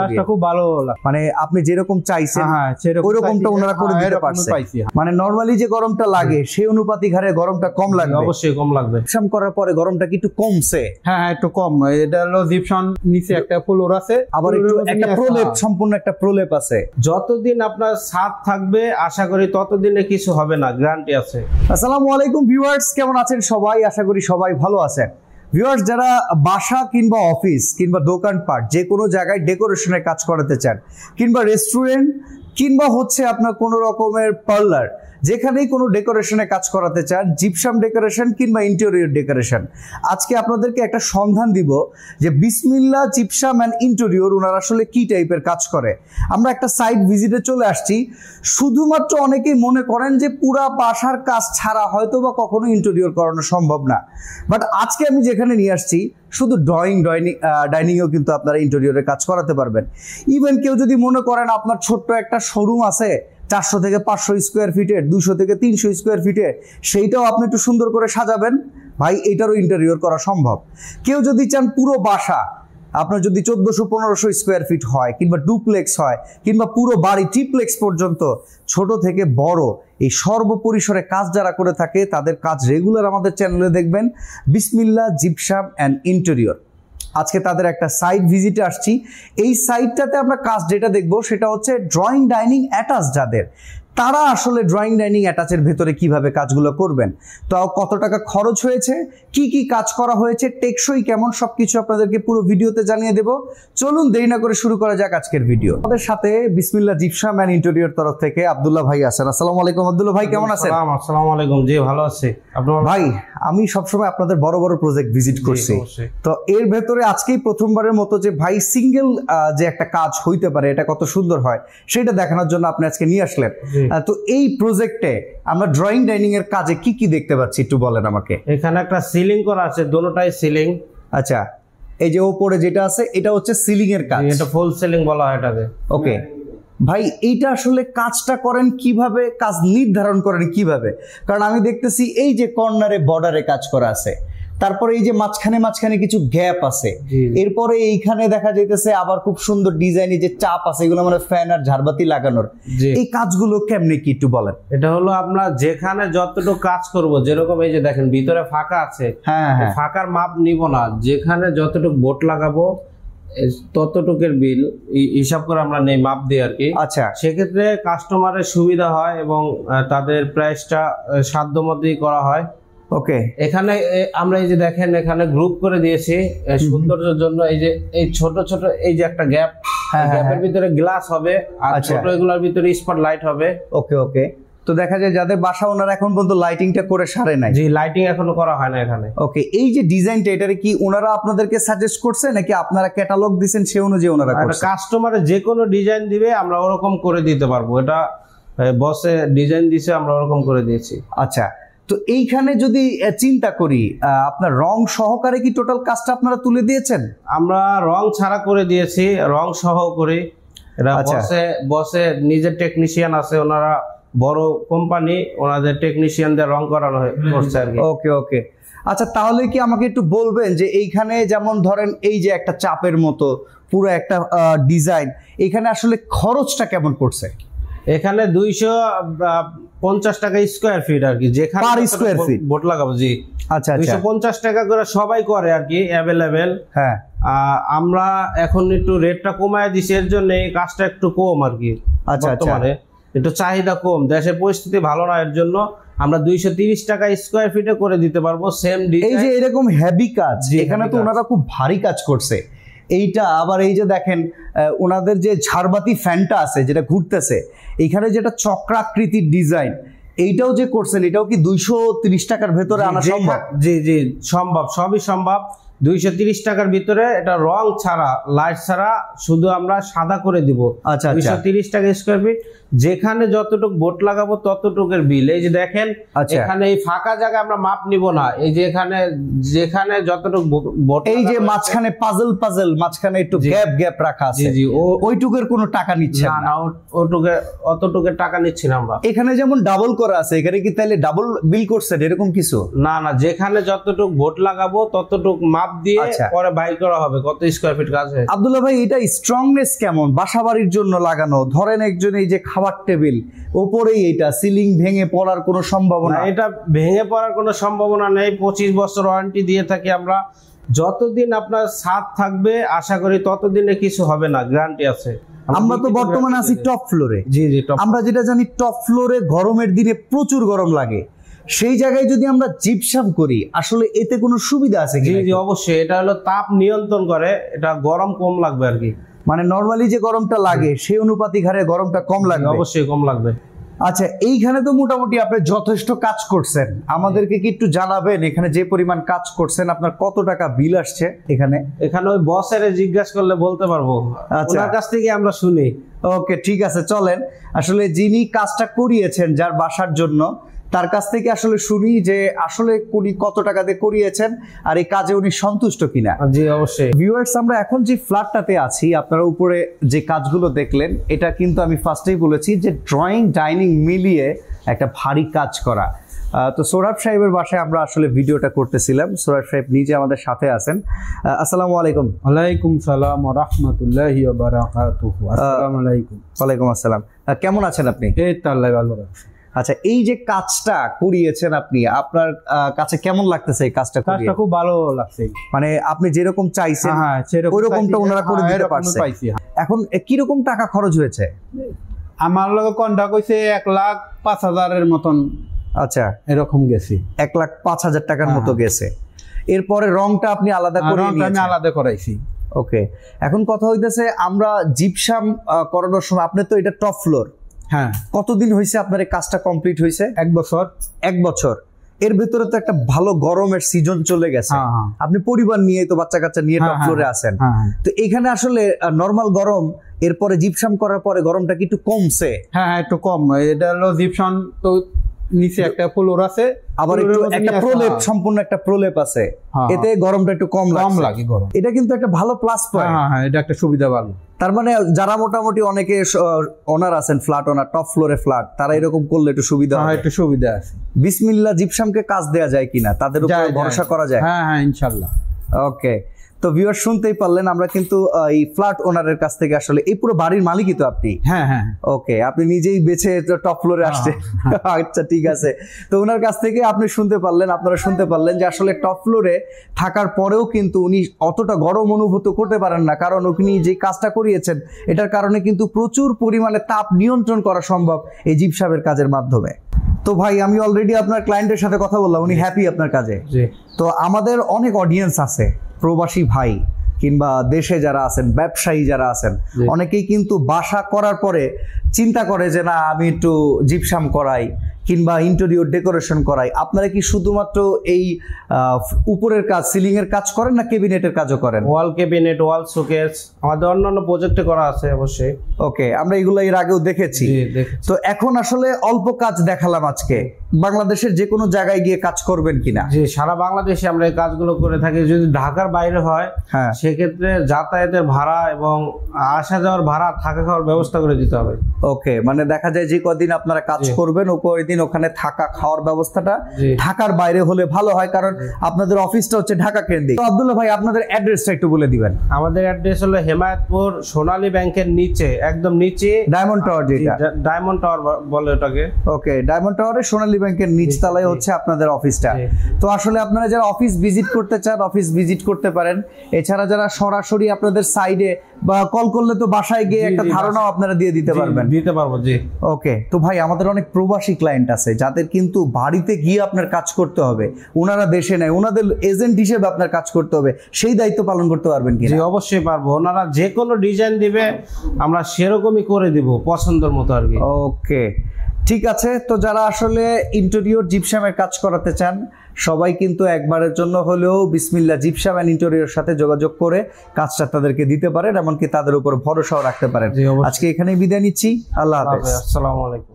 কাজটা খুব ভালো মানে আপনি যেরকম চাইছেন হ্যাঁ, হ্যাঁ, হ্যাঁ, মানে যে গরমটা লাগে সেই গরমটা কম অবশ্যই কম লাগবে করার পরে গরমটা কমছে হ্যাঁ একটু কম এটা হলো নিচে একটা ফ্লোর আছে আবার একটা প্রলেপ সম্পূর্ণ একটা প্রলেপ আছে যতদিন আপনার ছাদ থাকবে আশা করি ততদিনে কিছু হবে না গ্যারান্টি আছে আসসালামু আলাইকুম ভিউয়ার্স কেমন আছেন সবাই আশা করি সবাই ভালো আছেন ভিউয়ার্স যারা বাসা কিংবা অফিস কিংবা দোকানপাট যে কোনো জায়গায় ডেকোরেশনের কাজ করাতে চান কিংবা রেস্টুরেন্ট কিংবা হচ্ছে আপনার কোনো রকমের পার্লার যেখানেই কোনো ডেকোরেশনে কাজ করাতে চান জিপসাম ডেকোরেশন কিংবা ইন্টেরিয়র ডেকোরেশন আজকে আপনাদেরকে একটা সন্ধান দিব যে বিসমিল্লা জিপসাম অ্যান্ড ইন্টেরিয়র ওনারা আসলে কি টাইপের কাজ করে আমরা একটা সাইট ভিজিটে চলে আসছি শুধুমাত্র অনেকেই মনে করেন যে পুরা বাসার কাজ ছাড়া হয়তো বা কখনো ইন্টেরিয়র করানো সম্ভব না বাট আজকে আমি যেখানে নিয়ে আসছি শুধু ড্রয়িং ডাইনিং ডাইনিংও কিন্তু আপনারা ইন্টেরিয়রে কাজ করাতে পারবেন ইভেন কেউ যদি মনে করেন আপনার ছোট্ট একটা শোরুম আছে চারশো থেকে পাঁচশো স্কোয়ার ফিটের দুশো থেকে তিনশো স্কোয়ার ফিটে সেইটাও আপনি একটু সুন্দর করে সাজাবেন ভাই এটারও ইন্টারিয়র করা সম্ভব কেউ যদি চান পুরো বাসা আপনার যদি চোদ্দশো পনেরোশো স্কোয়ার ফিট হয় কিংবা ডুপ্লেক্স হয় কিংবা পুরো বাড়ি ট্রিপ্লেক্স পর্যন্ত ছোট থেকে বড় এই সর্বপরিসরে কাজ যারা করে থাকে তাদের কাজ রেগুলার আমাদের চ্যানেলে দেখবেন বিসমিল্লা জিপসাম অ্যান্ড ইন্টেরিয়র আজকে তাদের একটা সাইট ভিজিটে আসছি এই সাইটটাতে আমরা কাজ যেটা দেখব সেটা হচ্ছে ড্রয়িং ডাইনিং অ্যাটাচ যাদের তারা আসলে ড্রয়িং ডাইনিং অ্যাটাচের ভেতরে কিভাবে কাজগুলো করবেন তাও কত টাকা খরচ হয়েছে কি কি কাজ করা হয়েছে টেকসই কেমন সব কিছু আপনাদেরকে পুরো ভিডিওতে জানিয়ে দেব চলুন দেরি না করে শুরু করা যাক আজকের ভিডিও আমাদের সাথে বিসমিল্লা জিপসা ম্যান ইন্টেরিয়র তরফ থেকে আবদুল্লাহ ভাই আসেন আসসালামু আলাইকুম আবদুল্লাহ ভাই কেমন আছেন আসসালামু আলাইকুম জি ভালো আছে আপনার ভাই আমি সবসময় আপনাদের বড় বড় প্রজেক্ট ভিজিট করছি তো এর ভেতরে আজকেই প্রথমবারের মতো যে ভাই সিঙ্গেল যে একটা কাজ হইতে পারে এটা কত সুন্দর হয় সেটা দেখানোর জন্য আপনি আজকে নিয়ে আসলেন তো এই প্রজেক্টে আমরা ড্রয়িং ডাইনিং এর কাজে কি কি দেখতে পাচ্ছি একটু বলেন আমাকে এখানে একটা সিলিং করা আছে দুটোটাই সিলিং আচ্ছা এই যে ওপরে যেটা আছে এটা হচ্ছে সিলিং এর কাজ এটা ফুল সিলিং বলা হয় এটাকে ওকে ভাই এইটা আসলে কাজটা করেন কিভাবে কাজ নির্ধারণ করেন কিভাবে কারণ আমি দেখতেছি এই যে কর্নারে বর্ডারে কাজ করা আছে তারপরে এই যে মাঝখানে মাঝখানে কিছু গ্যাপ আছে এরপরে এইখানে দেখা যাইতেছে আবার খুব সুন্দর ডিজাইনে যে চাপ আছে এগুলো মানে ফ্যান আর ঝাড়বাতি লাগানোর এই কাজগুলো কেমনে কি একটু বলেন এটা হলো আমরা যেখানে যতটুকু কাজ করব যেরকম এই যে দেখেন ভিতরে ফাঁকা আছে হ্যাঁ, হ্যাঁ, হ্যাঁ। ফাঁকার মাপ নিব না যেখানে যতটুকু বোট লাগাবো ততটুকের বিল হিসাব করে আমরা নেই মাপ দিই আর কি আচ্ছা সেক্ষেত্রে কাস্টমারের সুবিধা হয় এবং তাদের প্রাইসটা সাধ্য মতোই করা হয় ওকে এখানে আমরা এই যে দেখেন এখানে গ্রুপ করে দিয়েছি সৌন্দর্যের জন্য এই যে এই ছোট ছোট এই যে একটা গ্যাপ গ্যাপের হ্যাঁ। ভিতরে গ্লাস হবে আর আচ্ছা। ছোট এগুলোর ভিতরে স্পট লাইট হবে ওকে ওকে তো দেখা যায় যাদের বাসা ওনারা এখন পর্যন্ত লাইটিংটা করে সারে নাই জি লাইটিং এখনো করা হয় না এখানে ওকে এই যে ডিজাইনটা এটারে কি ওনারা আপনাদেরকে সাজেস্ট করছে নাকি আপনারা ক্যাটালগ দিবেন সেই অনুযায়ী ওনারা করছে কাস্টমারে যে কোনো ডিজাইন দিবে আমরা ওরকম করে দিতে পারবো এটা বসে ডিজাইন দিয়েছে আমরা ওরকম করে দিয়েছি আচ্ছা তো এইখানে যদি চিন্তা করি আপনার রং সহকারে কি টোটাল কাজটা আপনারা তুলে দিয়েছেন আমরা রং ছাড়া করে দিয়েছি রং সহ করে এটা বসে বসে নিজের টেকনিশিয়ান আছে ওনারা বড় কোম্পানি ওনাদের টেকনিশিয়ানদের রং করানো করছে আর কি ওকে ওকে আচ্ছা তাহলে কি আমাকে একটু বলবেন যে এইখানে যেমন ধরেন এই যে একটা চাপের মতো পুরো একটা ডিজাইন এখানে আসলে খরচটা কেমন পড়ছে এখানে দুইশো পঞ্চাশ টাকা স্কোয়ার ফিট আর কি যেখানে স্কোয়ার ফিট ভোট লাগাবো জি আচ্ছা, আচ্ছা দুইশো পঞ্চাশ টাকা করে সবাই করে আর কি অ্যাভেলেবেল হ্যাঁ আমরা এখন একটু রেটটা কমায় দিছি এর জন্য কাজটা একটু কম আর কি আচ্ছা আচ্ছা একটু চাহিদা কম দেশের পরিস্থিতি ভালো না এর জন্য আমরা দুইশো তিরিশ টাকা স্কোয়ার ফিটে করে দিতে পারবো সেম এই যে এরকম হ্যাভি কাজ এখানে তো ওনারা খুব ভারী কাজ করছে এইটা আবার এই যে দেখেন ওনাদের যে ঝাড়বাতি ফ্যানটা আছে যেটা ঘুরতেছে এখানে যেটা চক্রাকৃতির ডিজাইন এইটাও যে করছেন এটাও কি দুইশো তিরিশ টাকার ভেতরে আনা সম্ভব জি জি সম্ভব সবই সম্ভব দুইশো তিরিশ টাকার ভিতরে এটা রং ছাড়া লাইট ছাড়া শুধু আমরা সাদা করে দিব আচ্ছা 230 আচ্ছা। তিরিশ টাকা স্কোয়ার ফিট যেখানে যতটুক বোট লাগাবো ততটুকের বিল এই যে দেখেন আচ্ছা। এখানে এই ফাঁকা জায়গায় আমরা মাপ নিব না এই যে এখানে যেখানে যতটুক বোট এই যে মাঝখানে পাজল পাজল মাঝখানে একটু গ্যাপ গ্যাপ রাখা আছে জি ওইটুকের কোনো টাকা নিচ্ছে না না ওটুকে অতটুকের টাকা নিচ্ছে না আমরা এখানে যেমন ডাবল করা আছে এখানে কি তাহলে ডাবল বিল করছে এরকম কিছু না না যেখানে যতটুক বোট লাগাবো ততটুক মাপ চাপ দিয়ে আচ্ছা। পরে বাইর করা হবে কত স্কোয়ার ফিট কাজ হয় আব্দুল্লাহ ভাই এটা স্ট্রংনেস কেমন বাসাবাড়ির জন্য লাগানো ধরেন একজন এই যে খাবার টেবিল ওপরেই এটা সিলিং ভেঙে পড়ার কোনো সম্ভাবনা এটা ভেঙে পড়ার কোনো সম্ভাবনা নেই পঁচিশ বছর ওয়ারেন্টি দিয়ে থাকি আমরা যতদিন আপনার সাথ থাকবে আশা করি ততদিনে কিছু হবে না গ্যারান্টি আছে আমরা তো বর্তমানে আছি টপ ফ্লোরে জি জি টপ আমরা যেটা জানি টপ ফ্লোরে গরমের দিনে প্রচুর গরম লাগে সেই জায়গায় যদি আমরা জিপসাম করি আসলে এতে কোনো সুবিধা আছে কি জি অবশ্যই এটা হলো তাপ নিয়ন্ত্রণ করে এটা গরম কম লাগবে আর কি মানে নর্মালি যে গরমটা লাগে সেই অনুপাতিক হারে গরমটা কম লাগে অবশ্যই কম লাগবে আচ্ছা এইখানে তো মোটামুটি আপনি যথেষ্ট কাজ করছেন আমাদেরকে কি একটু জানাবেন এখানে যে পরিমাণ কাজ করছেন আপনার কত টাকা বিল আসছে এখানে এখানে ওই বসের জিজ্ঞাসা করলে বলতে পারবো আচ্ছা কাছ থেকে আমরা শুনি ওকে ঠিক আছে চলেন আসলে যিনি কাজটা করিয়েছেন যার বাসার জন্য তার কাছ থেকে আসলে শুনি যে আসলে উনি কত টাকা দিয়ে করিয়েছেন আর এই কাজে উনি সন্তুষ্ট কিনা জি অবশ্যই ভিউয়ার্স আমরা এখন যে ফ্ল্যাটটাতে আছি আপনারা উপরে যে কাজগুলো দেখলেন এটা কিন্তু আমি ফার্স্টেই বলেছি যে ড্রয়িং ডাইনিং মিলিয়ে একটা ভারী কাজ করা তো সোরাব সাহেবের বাসায় আমরা আসলে ভিডিওটা করতেছিলাম সোরাব সাহেব নিজে আমাদের সাথে আছেন আসসালামু আলাইকুম ওয়ালাইকুম সালাম রাহমাতুল্লাহি ওয়া বারাকাতুহু আসসালামু আলাইকুম আলাইকুম আসসালাম কেমন আছেন আপনি এই তো আল্লাহ ভালো আছেন আচ্ছা এই যে কাজটা করিয়েছেন আপনি আপনার কাছে কেমন লাগতেছে এই কাজটা কাজটা খুব ভালো লাগছে মানে আপনি যেরকম চাইছেন হ্যাঁ, হ্যাঁ ওইরকমটা ওনারা করে হ্যাঁ, দিতে পারছে হ্যাঁ। এখন রকম টাকা খরচ হয়েছে আমার লগে কন্ডা কইছে এক লাখ পাঁচ হাজারের মতন আচ্ছা এরকম গেছি এক লাখ পাঁচ হাজার টাকার মতো গেছে এরপরে রংটা আপনি আলাদা করে আমি আলাদা করাইছি ওকে এখন কথা হইতেছে আমরা জিপসাম করানোর সময় আপনি তো এটা টপ ফ্লোর হ্যাঁ কতদিন হয়েছে আপনার এই কাজটা কমপ্লিট হয়েছে এক বছর এক বছর এর ভেতরে তো একটা ভালো গরমের সিজন চলে গেছে হ্যাঁ, হ্যাঁ। আপনি পরিবার নিয়ে তো বাচ্চা কাচ্চা নিয়ে টপ ফ্লোরে আসেন তো এখানে আসলে নরমাল গরম এরপরে জিপসাম করার পরে গরমটা কি একটু কমছে হ্যাঁ, হ্যাঁ একটু কম এটা হলো জিপসাম তো নিচে একটা ফ্লোর আছে আবার একটু একটা প্রলেপ সম্পূর্ণ একটা প্রলেপ আছে হ্যাঁ, হ্যাঁ। এতে গরমটা একটু কম কম লাগে গরম এটা কিন্তু একটা ভালো প্লাস হ্যাঁ, পয়েন্ট হ্যাঁ হ্যাঁ এটা একটা সুবিধা ভালো তার মানে যারা মোটামুটি অনেকে ওনার আছেন ফ্ল্যাট ওনার টপ ফ্লোরে ফ্ল্যাট তারা এরকম করলে একটু সুবিধা হয় একটু সুবিধা আছে বিসমিল্লাহ জিপসামকে কাজ দেয়া যায় কিনা তাদের উপর ভরসা করা যায় হ্যাঁ হ্যাঁ ইনশাআল্লাহ ওকে তো ভিউয়ার শুনতেই পারলেন আমরা কিন্তু এই ফ্ল্যাট ওনারের কাছ থেকে আসলে এই পুরো বাড়ির মালিকই তো আপনি হ্যাঁ হ্যাঁ ওকে হ্যাঁ। আপনি নিজেই বেছে টপ ফ্লোরে আসছে আচ্ছা ঠিক আছে তো ওনার কাছ থেকে আপনি শুনতে পারলেন আপনারা শুনতে পারলেন যে আসলে টপ ফ্লোরে থাকার পরেও কিন্তু উনি অতটা গরম অনুভূত করতে পারেন না কারণ উনি যে কাজটা করিয়েছেন এটার কারণে কিন্তু প্রচুর পরিমাণে তাপ নিয়ন্ত্রণ করা সম্ভব এই জিপ সাহেবের কাজের মাধ্যমে তো ভাই আমি অলরেডি আপনার ক্লায়েন্টের সাথে কথা বললাম উনি হ্যাপি আপনার কাজে তো আমাদের অনেক অডিয়েন্স আছে প্রবাসী ভাই কিংবা দেশে যারা আছেন ব্যবসায়ী যারা আছেন অনেকেই কিন্তু বাসা করার পরে চিন্তা করে যে না আমি একটু জিপসাম করাই কিংবা ইন্টেরিয়র ডেকোরেশন করাই আপনারা কি শুধুমাত্র এই উপরের কাজ সিলিং এর কাজ করেন না ক্যাবিনেটের কাজও করেন ওয়াল ক্যাবিনেট ওয়াল শোকেস আমাদের অন্যান্য প্রজেক্টে করা আছে অবশ্যই ওকে আমরা এগুলো এর আগেও দেখেছি তো এখন আসলে অল্প কাজ দেখালাম আজকে বাংলাদেশের যে কোনো জায়গায় গিয়ে কাজ করবেন কিনা জি সারা বাংলাদেশে আমরা এই কাজগুলো করে থাকি যদি ঢাকার বাইরে হয় হ্যাঁ সেক্ষেত্রে যাতায়াতের ভাড়া এবং আসা যাওয়ার ভাড়া থাকা খাওয়ার ব্যবস্থা করে দিতে হবে ওকে মানে দেখা যায় যে কদিন আপনারা কাজ করবেন ও কয়দিন দিন ওখানে থাকা খাওয়ার ব্যবস্থাটা ঢাকার বাইরে হলে ভালো হয় কারণ আপনাদের অফিসটা হচ্ছে ঢাকা কেন্দ্রিক তো আব্দুল্লাহ ভাই আপনাদের অ্যাড্রেসটা একটু বলে দিবেন আমাদের অ্যাড্রেস হলো হেমায়তপুর সোনালী ব্যাংকের নিচে একদম নিচে ডায়মন্ড টাওয়ার যেটা ডায়মন্ড টাওয়ার বলে ওটাকে ওকে ডায়মন্ড টাওয়ারে সোনালী ব্যাংকের নিচ তলায় হচ্ছে আপনাদের অফিসটা তো আসলে আপনারা যারা অফিস ভিজিট করতে চান অফিস ভিজিট করতে পারেন এছাড়া যারা সরাসরি আপনাদের সাইডে বা কল করলে তো বাসায় গিয়ে একটা ধারণাও আপনারা দিয়ে দিতে পারবেন দিতে পারবো জি ওকে তো ভাই আমাদের অনেক প্রবাসী ক্লায়েন্ট ক্লায়েন্ট আছে যাদের কিন্তু বাড়িতে গিয়ে আপনার কাজ করতে হবে ওনারা দেশে নেয় ওনাদের এজেন্ট হিসেবে আপনার কাজ করতে হবে সেই দায়িত্ব পালন করতে পারবেন কি অবশ্যই পারবো ওনারা যে কোনো ডিজাইন দিবে আমরা সেরকমই করে দিব পছন্দের মতো আর কি ওকে ঠিক আছে তো যারা আসলে ইন্টেরিয়র জিপস্যামের কাজ করাতে চান সবাই কিন্তু একবারের জন্য হলেও বিসমিল্লা জিপসাম অ্যান্ড ইন্টেরিয়র সাথে যোগাযোগ করে কাজটা তাদেরকে দিতে পারেন এমনকি তাদের উপর ভরসাও রাখতে পারেন আজকে এখানেই বিদায় নিচ্ছি আল্লাহ হাফেজ আসসালামু আলাইকুম